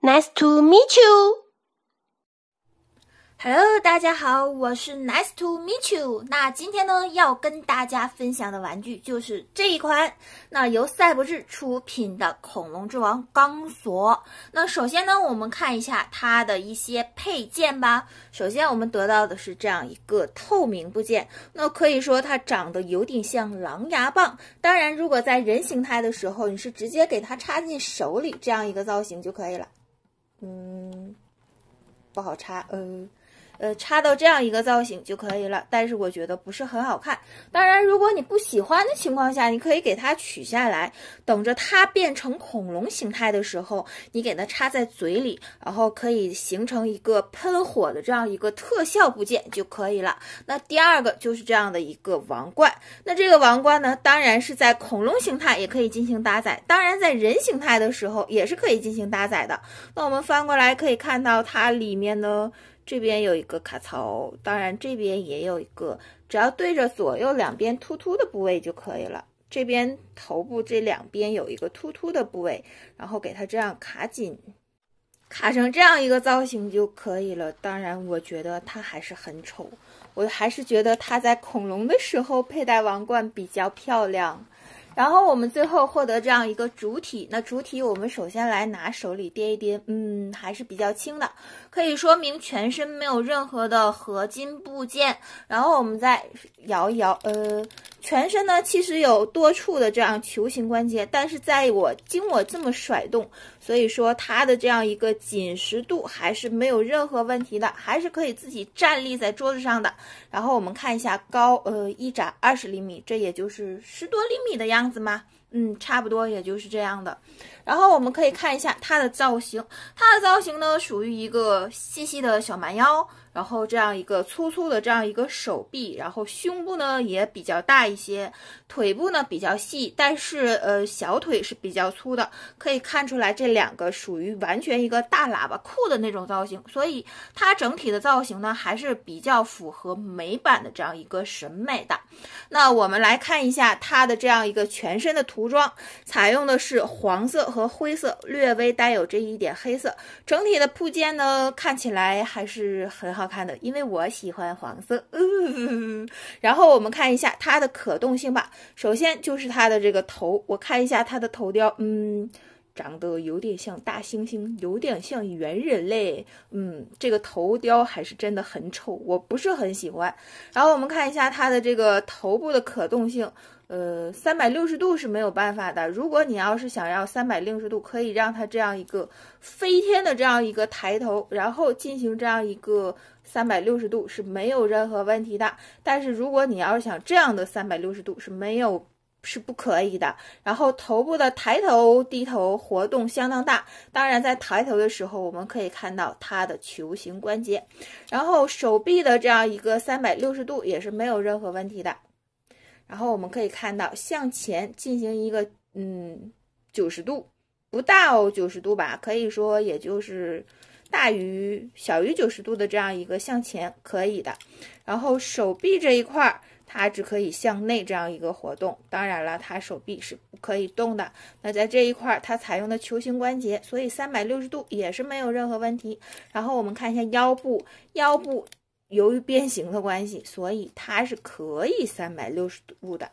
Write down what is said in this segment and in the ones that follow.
Nice to meet you. Hello，大家好，我是 Nice to meet you。那今天呢，要跟大家分享的玩具就是这一款，那由赛博智出品的恐龙之王钢索。那首先呢，我们看一下它的一些配件吧。首先我们得到的是这样一个透明部件，那可以说它长得有点像狼牙棒。当然，如果在人形态的时候，你是直接给它插进手里这样一个造型就可以了。嗯，不好插。嗯。呃，插到这样一个造型就可以了，但是我觉得不是很好看。当然，如果你不喜欢的情况下，你可以给它取下来，等着它变成恐龙形态的时候，你给它插在嘴里，然后可以形成一个喷火的这样一个特效部件就可以了。那第二个就是这样的一个王冠，那这个王冠呢，当然是在恐龙形态也可以进行搭载，当然在人形态的时候也是可以进行搭载的。那我们翻过来可以看到它里面的。这边有一个卡槽，当然这边也有一个，只要对着左右两边凸凸的部位就可以了。这边头部这两边有一个凸凸的部位，然后给它这样卡紧，卡成这样一个造型就可以了。当然，我觉得它还是很丑，我还是觉得它在恐龙的时候佩戴王冠比较漂亮。然后我们最后获得这样一个主体，那主体我们首先来拿手里掂一掂，嗯，还是比较轻的，可以说明全身没有任何的合金部件。然后我们再摇一摇，呃。全身呢，其实有多处的这样球形关节，但是在我经我这么甩动，所以说它的这样一个紧实度还是没有任何问题的，还是可以自己站立在桌子上的。然后我们看一下高，呃，一展二十厘米，这也就是十多厘米的样子嘛，嗯，差不多也就是这样的。然后我们可以看一下它的造型，它的造型呢属于一个细细的小蛮腰。然后这样一个粗粗的这样一个手臂，然后胸部呢也比较大一些，腿部呢比较细，但是呃小腿是比较粗的，可以看出来这两个属于完全一个大喇叭裤的那种造型，所以它整体的造型呢还是比较符合美版的这样一个审美的。那我们来看一下它的这样一个全身的涂装，采用的是黄色和灰色，略微带有这一点黑色，整体的铺肩呢看起来还是很。好看的，因为我喜欢黄色。嗯，然后我们看一下它的可动性吧。首先就是它的这个头，我看一下它的头雕，嗯，长得有点像大猩猩，有点像猿人类。嗯，这个头雕还是真的很丑，我不是很喜欢。然后我们看一下它的这个头部的可动性。呃，三百六十度是没有办法的。如果你要是想要三百六十度，可以让它这样一个飞天的这样一个抬头，然后进行这样一个三百六十度是没有任何问题的。但是如果你要是想这样的三百六十度是没有是不可以的。然后头部的抬头低头活动相当大，当然在抬头的时候我们可以看到它的球形关节，然后手臂的这样一个三百六十度也是没有任何问题的。然后我们可以看到向前进行一个，嗯，九十度，不到九十度吧，可以说也就是大于小于九十度的这样一个向前可以的。然后手臂这一块儿，它只可以向内这样一个活动，当然了，它手臂是不可以动的。那在这一块儿，它采用的球形关节，所以三百六十度也是没有任何问题。然后我们看一下腰部，腰部。由于变形的关系，所以它是可以三百六十度的。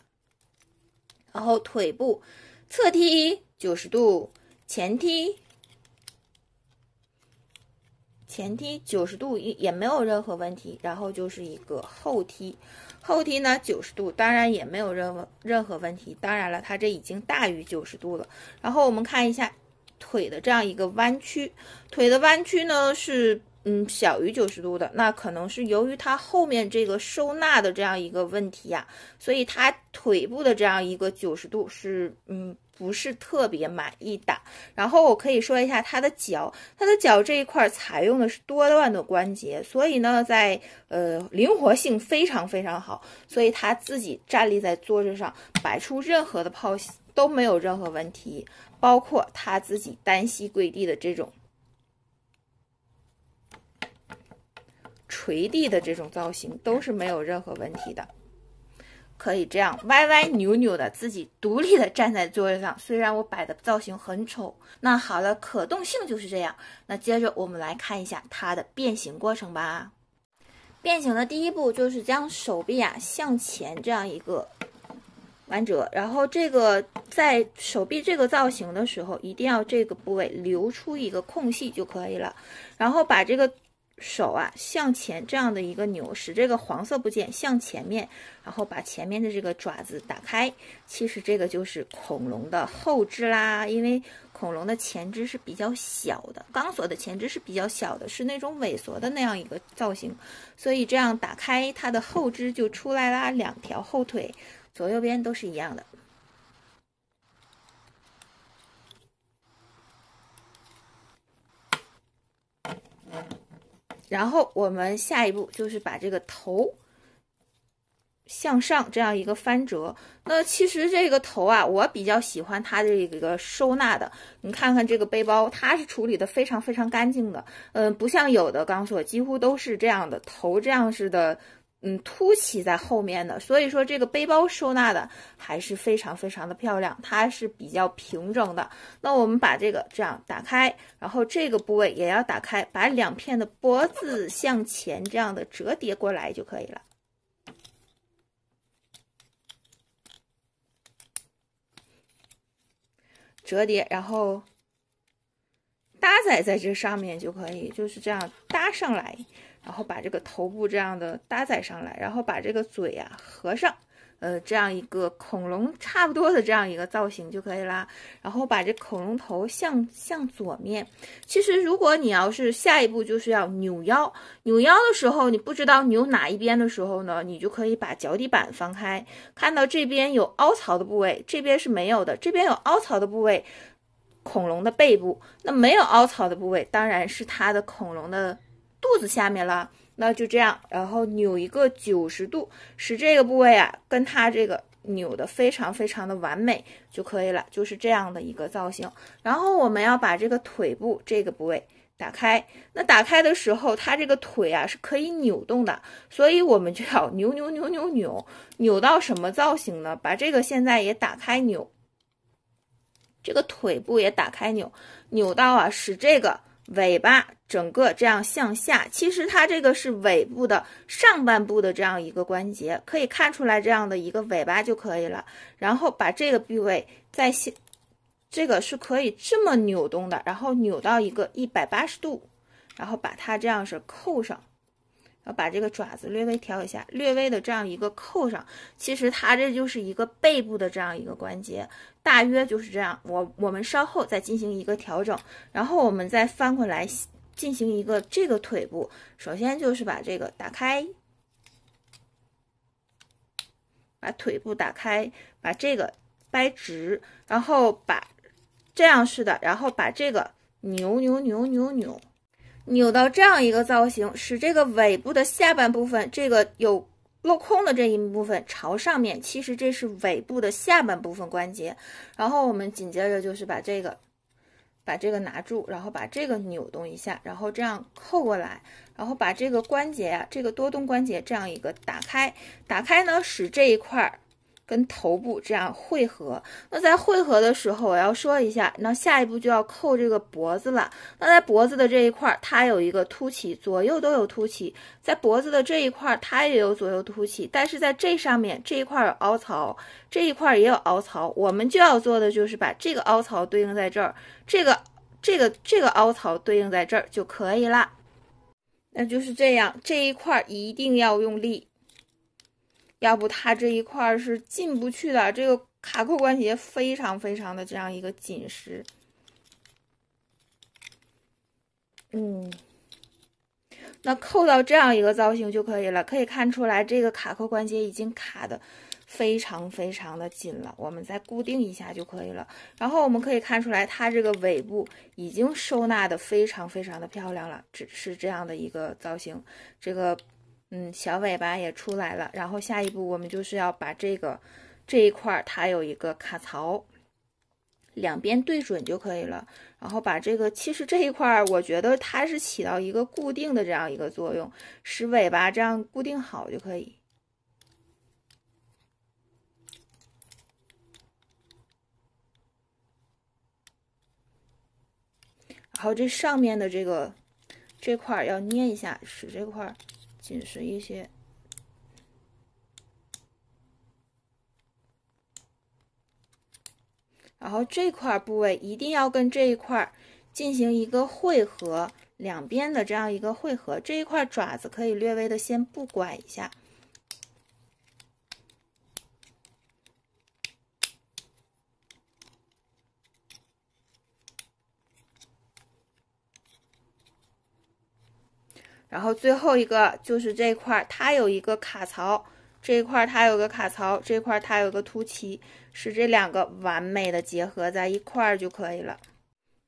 然后腿部侧踢九十度，前踢前踢九十度也也没有任何问题。然后就是一个后踢，后踢呢九十度，当然也没有任任何问题。当然了，它这已经大于九十度了。然后我们看一下腿的这样一个弯曲，腿的弯曲呢是。嗯，小于九十度的那可能是由于它后面这个收纳的这样一个问题呀，所以它腿部的这样一个九十度是，嗯，不是特别满意的。然后我可以说一下它的脚，它的脚这一块采用的是多段的关节，所以呢，在呃灵活性非常非常好，所以它自己站立在桌子上摆出任何的 pose 都没有任何问题，包括它自己单膝跪地的这种。垂地的这种造型都是没有任何问题的，可以这样歪歪扭扭的自己独立的站在桌子上。虽然我摆的造型很丑，那好了，可动性就是这样。那接着我们来看一下它的变形过程吧。变形的第一步就是将手臂啊向前这样一个弯折，然后这个在手臂这个造型的时候，一定要这个部位留出一个空隙就可以了，然后把这个。手啊向前这样的一个扭，使这个黄色部件向前面，然后把前面的这个爪子打开。其实这个就是恐龙的后肢啦，因为恐龙的前肢是比较小的，钢索的前肢是比较小的，是那种萎缩的那样一个造型。所以这样打开它的后肢就出来啦，两条后腿，左右边都是一样的。然后我们下一步就是把这个头向上这样一个翻折。那其实这个头啊，我比较喜欢它这个收纳的。你看看这个背包，它是处理的非常非常干净的。嗯，不像有的钢索几乎都是这样的头这样式的。嗯，凸起在后面的，所以说这个背包收纳的还是非常非常的漂亮，它是比较平整的。那我们把这个这样打开，然后这个部位也要打开，把两片的脖子向前这样的折叠过来就可以了，折叠，然后搭载在这上面就可以，就是这样搭上来。然后把这个头部这样的搭载上来，然后把这个嘴啊合上，呃，这样一个恐龙差不多的这样一个造型就可以啦。然后把这恐龙头向向左面。其实如果你要是下一步就是要扭腰，扭腰的时候你不知道扭哪一边的时候呢，你就可以把脚底板翻开，看到这边有凹槽的部位，这边是没有的，这边有凹槽的部位，恐龙的背部，那没有凹槽的部位当然是它的恐龙的。肚子下面了，那就这样，然后扭一个九十度，使这个部位啊，跟它这个扭的非常非常的完美就可以了，就是这样的一个造型。然后我们要把这个腿部这个部位打开，那打开的时候，它这个腿啊是可以扭动的，所以我们就要扭扭扭扭扭，扭到什么造型呢？把这个现在也打开扭，这个腿部也打开扭，扭到啊，使这个尾巴。整个这样向下，其实它这个是尾部的上半部的这样一个关节，可以看出来这样的一个尾巴就可以了。然后把这个臂位在下，这个是可以这么扭动的，然后扭到一个一百八十度，然后把它这样是扣上，然后把这个爪子略微调一下，略微的这样一个扣上。其实它这就是一个背部的这样一个关节，大约就是这样。我我们稍后再进行一个调整，然后我们再翻过来。进行一个这个腿部，首先就是把这个打开，把腿部打开，把这个掰直，然后把这样式的，然后把这个扭扭扭扭扭扭到这样一个造型，使这个尾部的下半部分这个有镂空的这一部分朝上面。其实这是尾部的下半部分关节。然后我们紧接着就是把这个。把这个拿住，然后把这个扭动一下，然后这样扣过来，然后把这个关节，啊，这个多动关节，这样一个打开，打开呢，使这一块儿。跟头部这样汇合，那在汇合的时候，我要说一下，那下一步就要扣这个脖子了。那在脖子的这一块，它有一个凸起，左右都有凸起。在脖子的这一块，它也有左右凸起，但是在这上面这一块有凹槽，这一块也有凹槽。我们就要做的就是把这个凹槽对应在这儿，这个、这个、这个凹槽对应在这儿就可以了。那就是这样，这一块一定要用力。要不它这一块是进不去的，这个卡扣关节非常非常的这样一个紧实，嗯，那扣到这样一个造型就可以了。可以看出来，这个卡扣关节已经卡的非常非常的紧了，我们再固定一下就可以了。然后我们可以看出来，它这个尾部已经收纳的非常非常的漂亮了，只是这样的一个造型，这个。嗯，小尾巴也出来了。然后下一步我们就是要把这个这一块，它有一个卡槽，两边对准就可以了。然后把这个，其实这一块我觉得它是起到一个固定的这样一个作用，使尾巴这样固定好就可以。然后这上面的这个这块要捏一下，使这块。紧实一些，然后这块部位一定要跟这一块进行一个汇合，两边的这样一个汇合，这一块爪子可以略微的先不管一下。然后最后一个就是这块，它有一个卡槽，这一块它有个卡槽，这块它有个凸起，使这两个完美的结合在一块儿就可以了。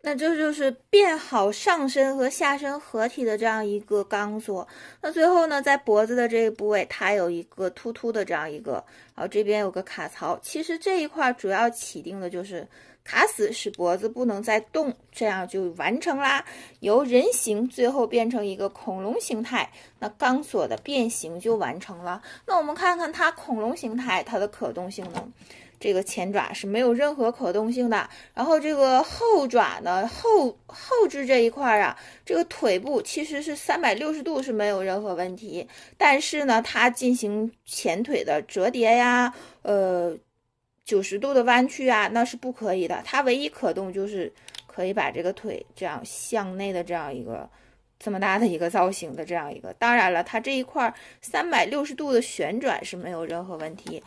那这就是变好上身和下身合体的这样一个钢索。那最后呢，在脖子的这一部位，它有一个突突的这样一个，然后这边有个卡槽。其实这一块主要起定的就是。卡死，使脖子不能再动，这样就完成啦。由人形最后变成一个恐龙形态，那钢索的变形就完成了。那我们看看它恐龙形态它的可动性呢？这个前爪是没有任何可动性的，然后这个后爪呢，后后肢这一块儿啊，这个腿部其实是三百六十度是没有任何问题。但是呢，它进行前腿的折叠呀，呃。九十度的弯曲啊，那是不可以的。它唯一可动就是可以把这个腿这样向内的这样一个这么大的一个造型的这样一个。当然了，它这一块三百六十度的旋转是没有任何问题。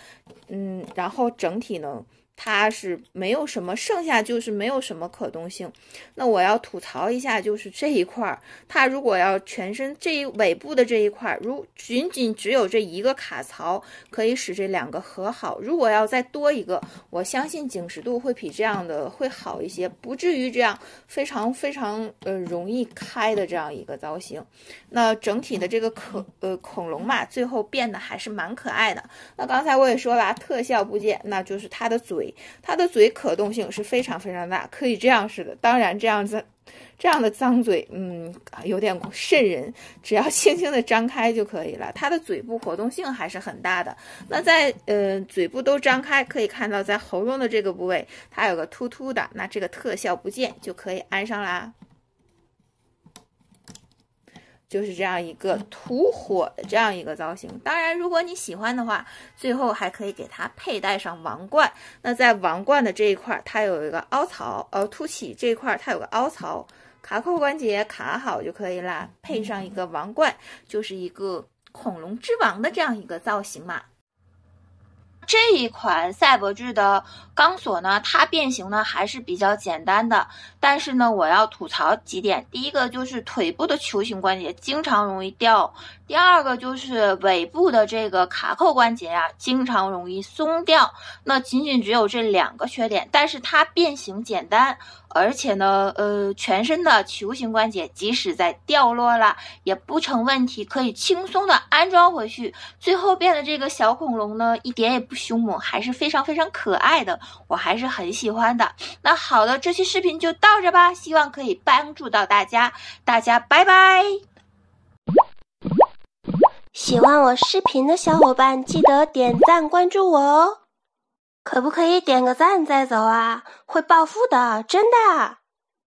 嗯，然后整体能。它是没有什么剩下，就是没有什么可动性。那我要吐槽一下，就是这一块儿，它如果要全身这一尾部的这一块儿，如仅仅只有这一个卡槽可以使这两个和好，如果要再多一个，我相信紧实度会比这样的会好一些，不至于这样非常非常呃容易开的这样一个造型。那整体的这个可呃恐龙嘛，最后变得还是蛮可爱的。那刚才我也说了，特效部件，那就是它的嘴。它的嘴可动性是非常非常大，可以这样似的。当然这样子，这样的脏嘴，嗯，有点渗人。只要轻轻的张开就可以了。它的嘴部活动性还是很大的。那在呃，嘴部都张开，可以看到在喉咙的这个部位，它有个突突的。那这个特效不见就可以安上啦。就是这样一个吐火的这样一个造型。当然，如果你喜欢的话，最后还可以给它佩戴上王冠。那在王冠的这一块，它有一个凹槽，呃，凸起这块它有个凹槽，卡扣关节卡好就可以了。配上一个王冠，就是一个恐龙之王的这样一个造型嘛。这。这一款赛博智的钢索呢，它变形呢还是比较简单的，但是呢我要吐槽几点，第一个就是腿部的球形关节经常容易掉，第二个就是尾部的这个卡扣关节啊经常容易松掉。那仅仅只有这两个缺点，但是它变形简单，而且呢呃全身的球形关节即使在掉落了也不成问题，可以轻松的安装回去。最后变的这个小恐龙呢一点也不凶。母还是非常非常可爱的，我还是很喜欢的。那好了，这期视频就到这吧，希望可以帮助到大家。大家拜拜！喜欢我视频的小伙伴记得点赞关注我哦。可不可以点个赞再走啊？会暴富的，真的！